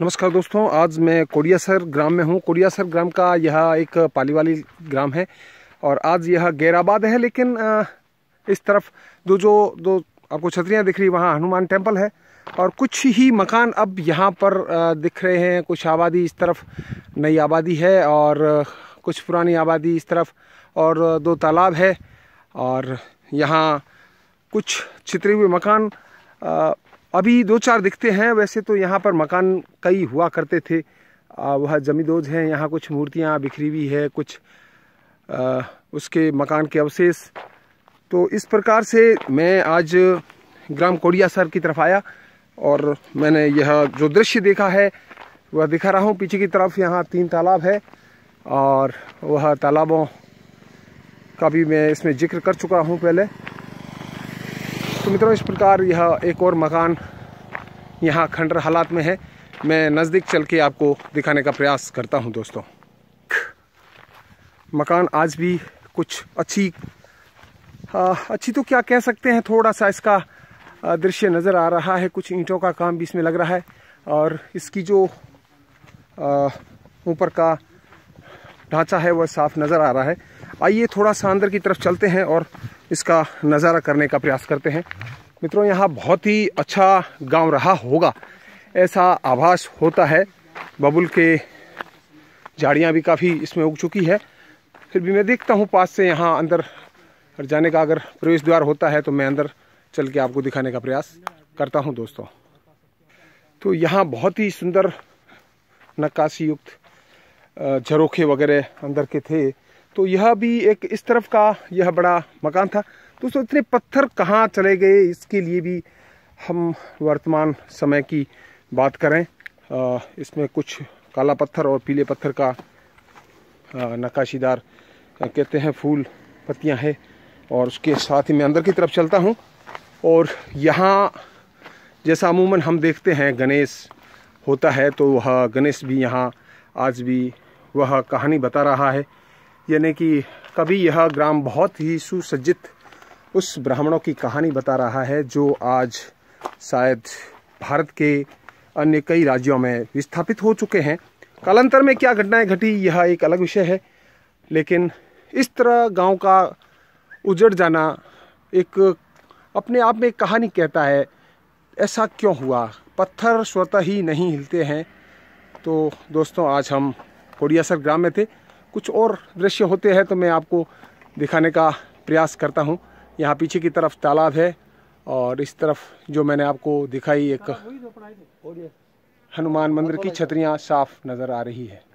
नमस्कार दोस्तों आज मैं कोडियासर ग्राम में हूँ कोडियासर ग्राम का यह एक पालीवाली ग्राम है और आज यह गैराबाद है लेकिन इस तरफ दो जो दो आपको छतरियाँ दिख रही वहाँ हनुमान टेम्पल है और कुछ ही मकान अब यहाँ पर दिख रहे हैं कुछ आबादी इस तरफ नई आबादी है और कुछ पुरानी आबादी इस तरफ और दो तालाब है और यहाँ कुछ छतरे हुए मकान अभी दो चार दिखते हैं वैसे तो यहाँ पर मकान कई हुआ करते थे वह जमीदोज हैं यहाँ कुछ मूर्तियाँ बिखरी हुई है कुछ आ, उसके मकान के अवशेष तो इस प्रकार से मैं आज ग्राम कोडिया सर की तरफ आया और मैंने यह जो दृश्य देखा है वह दिखा रहा हूँ पीछे की तरफ यहाँ तीन तालाब है और वह तालाबों का भी मैं इसमें जिक्र कर चुका हूँ पहले तो मित्रों इस प्रकार यह एक और मकान यहाँ खंडर हालात में है मैं नज़दीक चल के आपको दिखाने का प्रयास करता हूँ दोस्तों मकान आज भी कुछ अच्छी आ, अच्छी तो क्या कह सकते हैं थोड़ा सा इसका दृश्य नज़र आ रहा है कुछ ईंटों का काम भी इसमें लग रहा है और इसकी जो ऊपर का ढांचा है वह साफ नज़र आ रहा है आइए थोड़ा सा अंदर की तरफ चलते हैं और इसका नज़ारा करने का प्रयास करते हैं मित्रों यहाँ बहुत ही अच्छा गांव रहा होगा ऐसा आभास होता है बबुल के झाड़ियाँ भी काफ़ी इसमें उग चुकी है फिर भी मैं देखता हूँ पास से यहाँ अंदर जाने का अगर प्रवेश द्वार होता है तो मैं अंदर चल के आपको दिखाने का प्रयास करता हूँ दोस्तों तो यहाँ बहुत ही सुंदर नक्काशी युक्त झरोखे वगैरह अंदर के थे तो यह भी एक इस तरफ का यह बड़ा मकान था दोस्तों इतने पत्थर कहाँ चले गए इसके लिए भी हम वर्तमान समय की बात करें आ, इसमें कुछ काला पत्थर और पीले पत्थर का नक्काशीदार कहते हैं फूल पत्तियां हैं और उसके साथ ही मैं अंदर की तरफ चलता हूं और यहाँ जैसा अमूमन हम देखते हैं गणेश होता है तो वह गणेश भी यहाँ आज भी वह कहानी बता रहा है यानी कि कभी यह ग्राम बहुत ही सुसज्जित उस ब्राह्मणों की कहानी बता रहा है जो आज शायद भारत के अन्य कई राज्यों में विस्थापित हो चुके हैं कालांतर में क्या घटनाएं घटी यह एक अलग विषय है लेकिन इस तरह गांव का उजड़ जाना एक अपने आप में कहानी कहता है ऐसा क्यों हुआ पत्थर स्वतः ही नहीं हिलते हैं तो दोस्तों आज हम कोडियासर ग्राम में थे कुछ और दृश्य होते हैं तो मैं आपको दिखाने का प्रयास करता हूँ यहाँ पीछे की तरफ तालाब है और इस तरफ जो मैंने आपको दिखाई एक हनुमान मंदिर की छतरियाँ साफ नज़र आ रही है